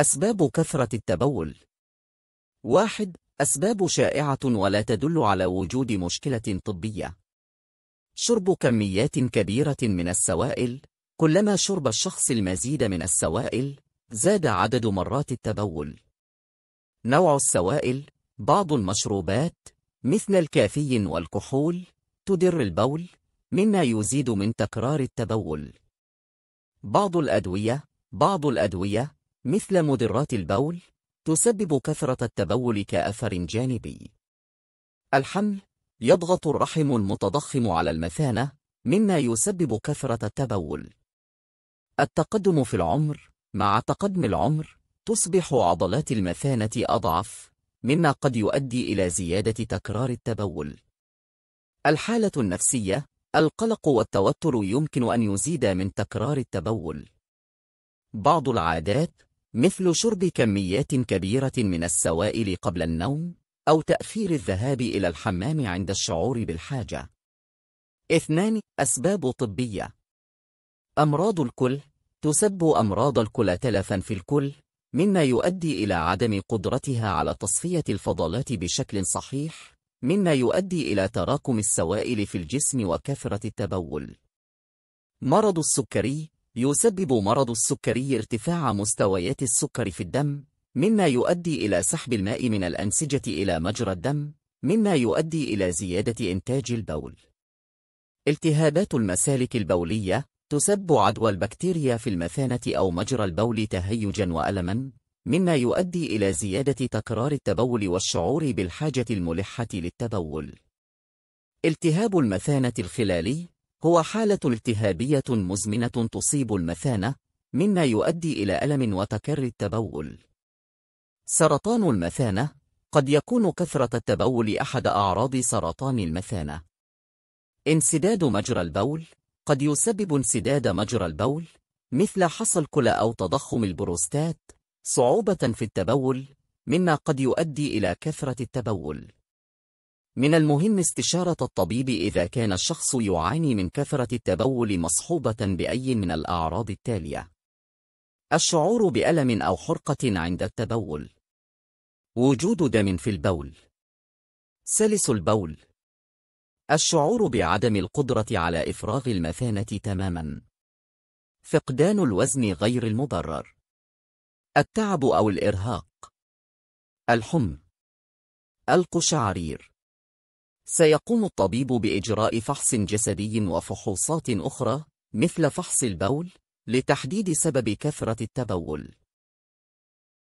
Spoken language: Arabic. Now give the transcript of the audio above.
أسباب كثرة التبول واحد أسباب شائعة ولا تدل على وجود مشكلة طبية شرب كميات كبيرة من السوائل كلما شرب الشخص المزيد من السوائل زاد عدد مرات التبول نوع السوائل بعض المشروبات مثل الكافيين والكحول تدر البول مما يزيد من تكرار التبول بعض الأدوية بعض الأدوية مثل مدرات البول تسبب كثرة التبول كأثر جانبي الحمل يضغط الرحم المتضخم على المثانة مما يسبب كثرة التبول التقدم في العمر مع تقدم العمر تصبح عضلات المثانة أضعف مما قد يؤدي إلى زيادة تكرار التبول الحالة النفسية القلق والتوتر يمكن أن يزيد من تكرار التبول بعض العادات مثل شرب كميات كبيرة من السوائل قبل النوم أو تأخير الذهاب إلى الحمام عند الشعور بالحاجة. اثنان أسباب طبية أمراض الكل تسب أمراض الكل تلفا في الكل مما يؤدي إلى عدم قدرتها على تصفية الفضلات بشكل صحيح مما يؤدي إلى تراكم السوائل في الجسم وكثرة التبول مرض السكري يسبب مرض السكري ارتفاع مستويات السكر في الدم مما يؤدي إلى سحب الماء من الأنسجة إلى مجرى الدم مما يؤدي إلى زيادة إنتاج البول التهابات المسالك البولية تسب عدوى البكتيريا في المثانة أو مجرى البول تهيجا وألما مما يؤدي إلى زيادة تكرار التبول والشعور بالحاجة الملحة للتبول التهاب المثانة الخلالي هو حالة التهابية مزمنة تصيب المثانة مما يؤدي إلى ألم وتكرر التبول سرطان المثانة قد يكون كثرة التبول أحد أعراض سرطان المثانة انسداد مجرى البول قد يسبب انسداد مجرى البول مثل حصى الكلى أو تضخم البروستات صعوبة في التبول مما قد يؤدي إلى كثرة التبول من المهم استشارة الطبيب إذا كان الشخص يعاني من كثرة التبول مصحوبة بأي من الأعراض التالية الشعور بألم أو حرقة عند التبول وجود دم في البول سلس البول الشعور بعدم القدرة على إفراغ المثانة تماما فقدان الوزن غير المبرر التعب أو الإرهاق الحم القشعرير سيقوم الطبيب بإجراء فحص جسدي وفحوصات أخرى مثل فحص البول لتحديد سبب كثرة التبول